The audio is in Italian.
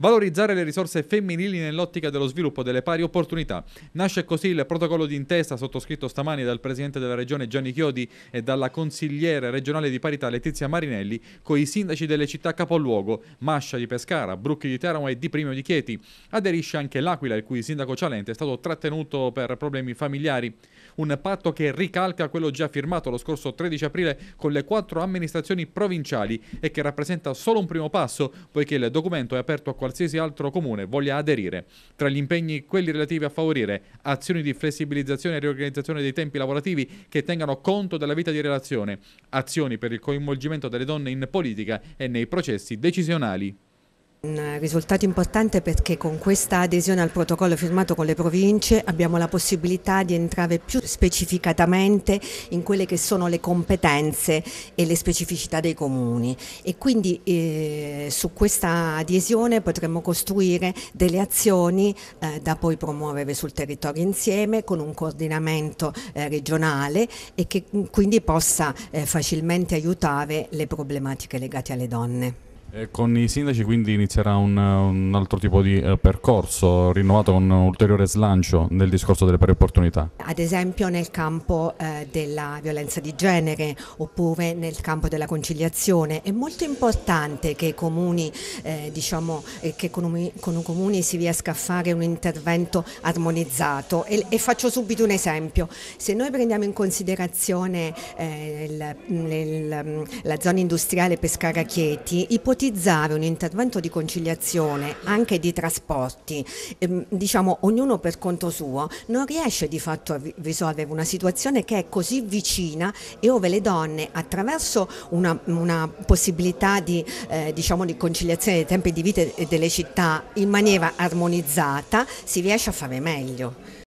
Valorizzare le risorse femminili nell'ottica dello sviluppo delle pari opportunità. Nasce così il protocollo d'intesa sottoscritto stamani dal Presidente della Regione Gianni Chiodi e dalla consigliere regionale di parità Letizia Marinelli con i sindaci delle città capoluogo, Mascia di Pescara, Brucchi di Teramo e Di Primio di Chieti. Aderisce anche l'Aquila, il cui sindaco Cialente è stato trattenuto per problemi familiari. Un patto che ricalca quello già firmato lo scorso 13 aprile con le quattro amministrazioni provinciali e che rappresenta solo un primo passo, poiché il documento è aperto a qualsiasi qualsiasi altro comune voglia aderire. Tra gli impegni quelli relativi a favorire azioni di flessibilizzazione e riorganizzazione dei tempi lavorativi che tengano conto della vita di relazione, azioni per il coinvolgimento delle donne in politica e nei processi decisionali. Un risultato importante perché con questa adesione al protocollo firmato con le province abbiamo la possibilità di entrare più specificatamente in quelle che sono le competenze e le specificità dei comuni e quindi eh, su questa adesione potremo costruire delle azioni eh, da poi promuovere sul territorio insieme con un coordinamento eh, regionale e che mm, quindi possa eh, facilmente aiutare le problematiche legate alle donne. E eh, con i sindaci quindi inizierà un, un altro tipo di eh, percorso rinnovato con un ulteriore slancio nel discorso delle pari opportunità? Ad esempio nel campo eh, della violenza di genere oppure nel campo della conciliazione. È molto importante che, comuni, eh, diciamo, eh, che con, un, con, un, comune si riesca a fare un intervento armonizzato e, e faccio subito un esempio. Se noi prendiamo in considerazione eh, il, il, la zona industriale Pescara-Chieti, ipotizziamo ipotizzare un intervento di conciliazione anche di trasporti, ehm, diciamo ognuno per conto suo, non riesce di fatto a risolvere una situazione che è così vicina e dove le donne attraverso una, una possibilità di, eh, diciamo, di conciliazione dei tempi di vita e delle città in maniera armonizzata si riesce a fare meglio.